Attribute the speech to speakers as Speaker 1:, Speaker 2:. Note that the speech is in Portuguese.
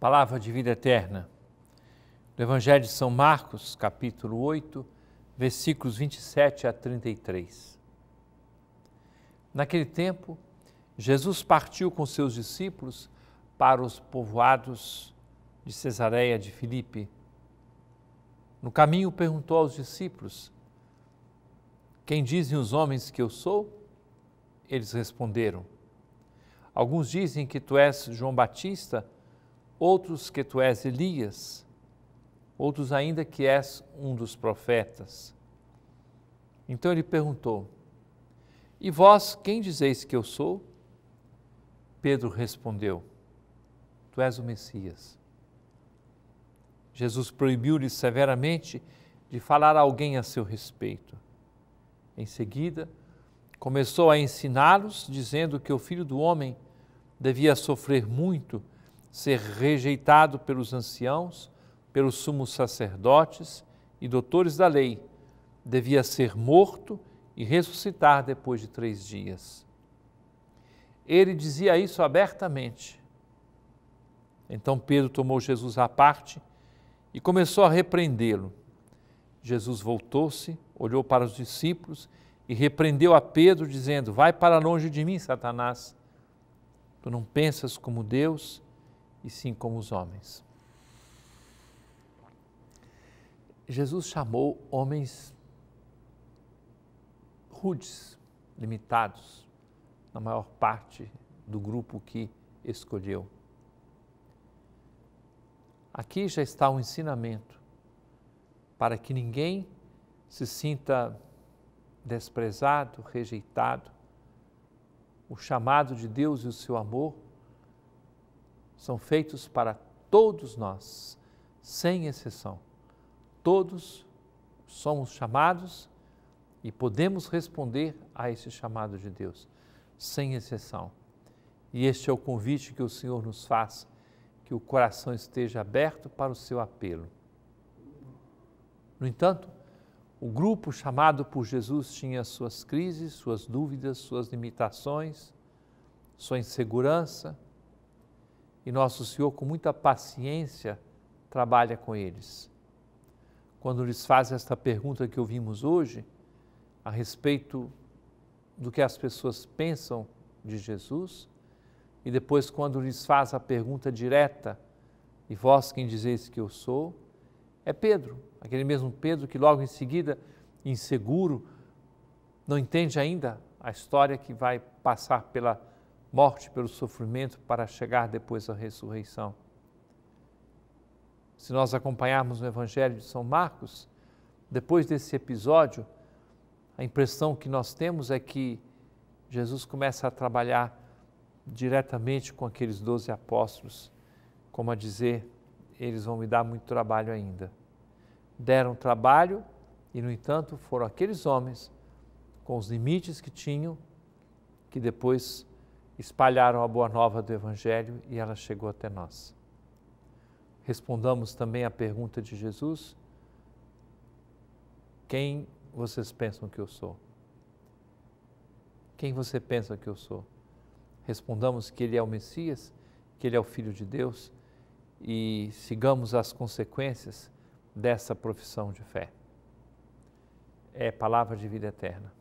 Speaker 1: Palavra de vida eterna. Do Evangelho de São Marcos, capítulo 8, versículos 27 a 33. Naquele tempo, Jesus partiu com seus discípulos para os povoados de Cesareia de Filipe. No caminho perguntou aos discípulos: Quem dizem os homens que eu sou? Eles responderam: Alguns dizem que tu és João Batista, outros que tu és Elias, outros ainda que és um dos profetas. Então ele perguntou: E vós quem dizeis que eu sou? Pedro respondeu: Tu és o Messias. Jesus proibiu-lhe severamente de falar a alguém a seu respeito. Em seguida, começou a ensiná-los, dizendo que o filho do homem devia sofrer muito ser rejeitado pelos anciãos, pelos sumos sacerdotes e doutores da lei, devia ser morto e ressuscitar depois de três dias. Ele dizia isso abertamente. Então Pedro tomou Jesus à parte e começou a repreendê-lo. Jesus voltou-se, olhou para os discípulos e repreendeu a Pedro, dizendo: Vai para longe de mim, Satanás. Tu não pensas como Deus, e sim como os homens. Jesus chamou homens rudes, limitados, na maior parte do grupo que escolheu. Aqui já está o um ensinamento para que ninguém se sinta desprezado, rejeitado. O chamado de Deus e o seu amor são feitos para todos nós, sem exceção. Todos somos chamados e podemos responder a esse chamado de Deus, sem exceção. E este é o convite que o Senhor nos faz, que o coração esteja aberto para o seu apelo. No entanto, o grupo chamado por Jesus tinha suas crises, suas dúvidas, suas limitações, sua insegurança, e Nosso Senhor, com muita paciência, trabalha com eles. Quando lhes faz esta pergunta que ouvimos hoje, a respeito do que as pessoas pensam de Jesus, e depois, quando lhes faz a pergunta direta, e vós quem dizeis que eu sou, é Pedro, aquele mesmo Pedro que logo em seguida, inseguro, não entende ainda a história que vai passar pela morte pelo sofrimento para chegar depois à ressurreição. Se nós acompanharmos o Evangelho de São Marcos, depois desse episódio, a impressão que nós temos é que Jesus começa a trabalhar diretamente com aqueles doze apóstolos, como a dizer, eles vão me dar muito trabalho ainda. Deram trabalho e, no entanto, foram aqueles homens, com os limites que tinham, que depois espalharam a boa nova do Evangelho e ela chegou até nós. Respondamos também à pergunta de Jesus: Quem vocês pensam que eu sou? Quem você pensa que eu sou? Respondamos que Ele é o Messias, que Ele é o Filho de Deus e sigamos as consequências dessa profissão de fé. É palavra de vida eterna.